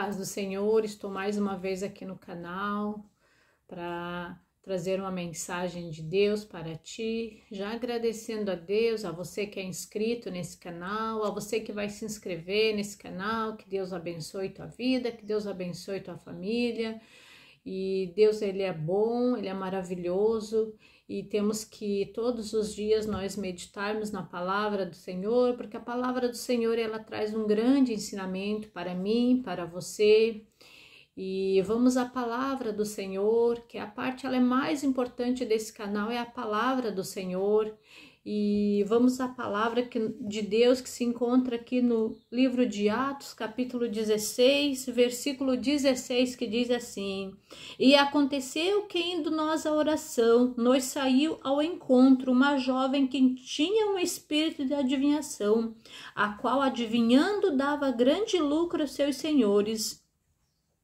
Paz do Senhor, estou mais uma vez aqui no canal para trazer uma mensagem de Deus para ti. Já agradecendo a Deus, a você que é inscrito nesse canal, a você que vai se inscrever nesse canal, que Deus abençoe tua vida, que Deus abençoe tua família. E Deus ele é bom, ele é maravilhoso e temos que todos os dias nós meditarmos na palavra do Senhor, porque a palavra do Senhor ela traz um grande ensinamento para mim, para você. E vamos à palavra do Senhor, que é a parte ela é mais importante desse canal é a palavra do Senhor. E vamos à palavra de Deus que se encontra aqui no livro de Atos, capítulo 16, versículo 16, que diz assim: E aconteceu que, indo nós à oração, nos saiu ao encontro uma jovem que tinha um espírito de adivinhação, a qual, adivinhando, dava grande lucro aos seus senhores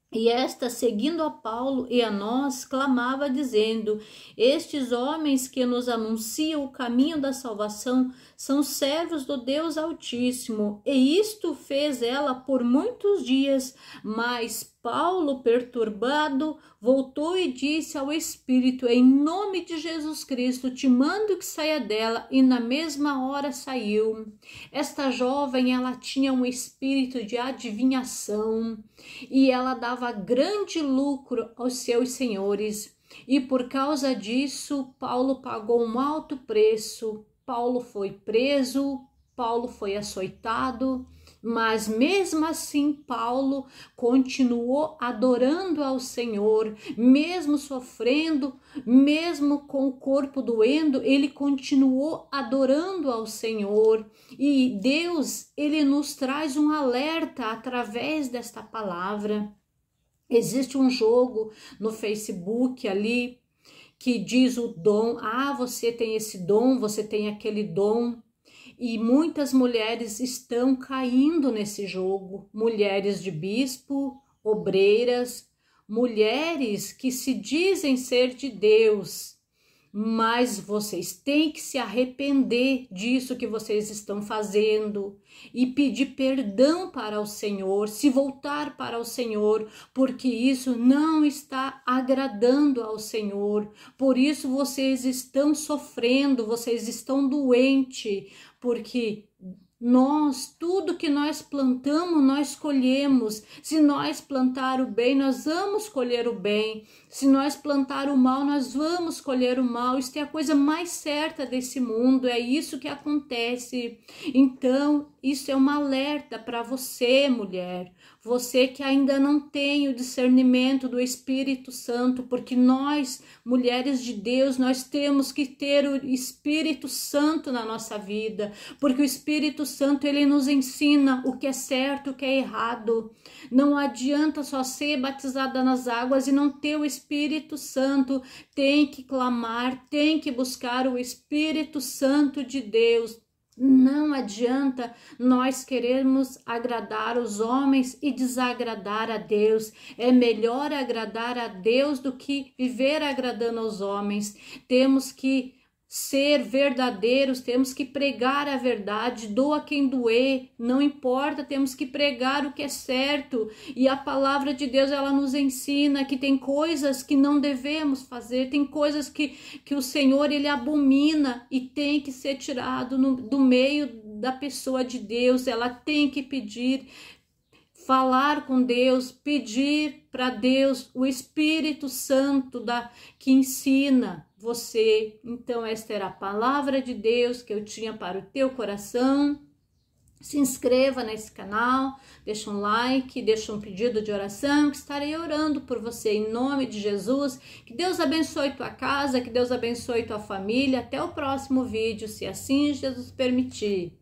e esta, seguindo a Paulo e a nós, clamava, dizendo: Estes homens que nos anunciam o caminho da salvação são servos do Deus Altíssimo. E isto fez ela por muitos dias, mas Paulo, perturbado, voltou e disse ao espírito: Em nome de Jesus Cristo, te mando que saia dela, e na mesma hora saiu. Esta jovem, ela tinha um espírito de adivinhação, e ela dava grande lucro aos seus senhores. E por causa disso, Paulo pagou um alto preço. Paulo foi preso, Paulo foi açoitado, mas mesmo assim, Paulo continuou adorando ao Senhor, mesmo sofrendo, mesmo com o corpo doendo, ele continuou adorando ao Senhor. E Deus, ele nos traz um alerta através desta palavra. Existe um jogo no Facebook ali que diz o dom, ah, você tem esse dom, você tem aquele dom. E muitas mulheres estão caindo nesse jogo, mulheres de bispo, obreiras, mulheres que se dizem ser de Deus mas vocês têm que se arrepender disso que vocês estão fazendo e pedir perdão para o Senhor, se voltar para o Senhor, porque isso não está agradando ao Senhor. Por isso vocês estão sofrendo, vocês estão doentes, porque nós, tudo que nós plantamos, nós colhemos. Se nós plantar o bem, nós vamos colher o bem. Se nós plantar o mal, nós vamos colher o mal. Isso é a coisa mais certa desse mundo, é isso que acontece. Então, isso é um alerta para você, mulher. Você que ainda não tem o discernimento do Espírito Santo, porque nós, mulheres de Deus, nós temos que ter o Espírito Santo na nossa vida, porque o Espírito Santo ele nos ensina o que é certo, o que é errado. Não adianta só ser batizada nas águas e não ter o Espírito Santo. Tem que clamar, tem que buscar o Espírito Santo de Deus. Não adianta nós querermos agradar os homens e desagradar a Deus. É melhor agradar a Deus do que viver agradando aos homens. Temos que ser verdadeiros, temos que pregar a verdade, doa quem doer, não importa, temos que pregar o que é certo. E a palavra de Deus, ela nos ensina que tem coisas que não devemos fazer, tem coisas que, que o Senhor, ele abomina e tem que ser tirado no, do meio da pessoa de Deus, ela tem que pedir falar com Deus, pedir para Deus o Espírito Santo da que ensina você. Então esta era a palavra de Deus que eu tinha para o teu coração. Se inscreva nesse canal, deixa um like, deixa um pedido de oração, que estarei orando por você em nome de Jesus. Que Deus abençoe tua casa, que Deus abençoe tua família. Até o próximo vídeo, se assim Jesus permitir.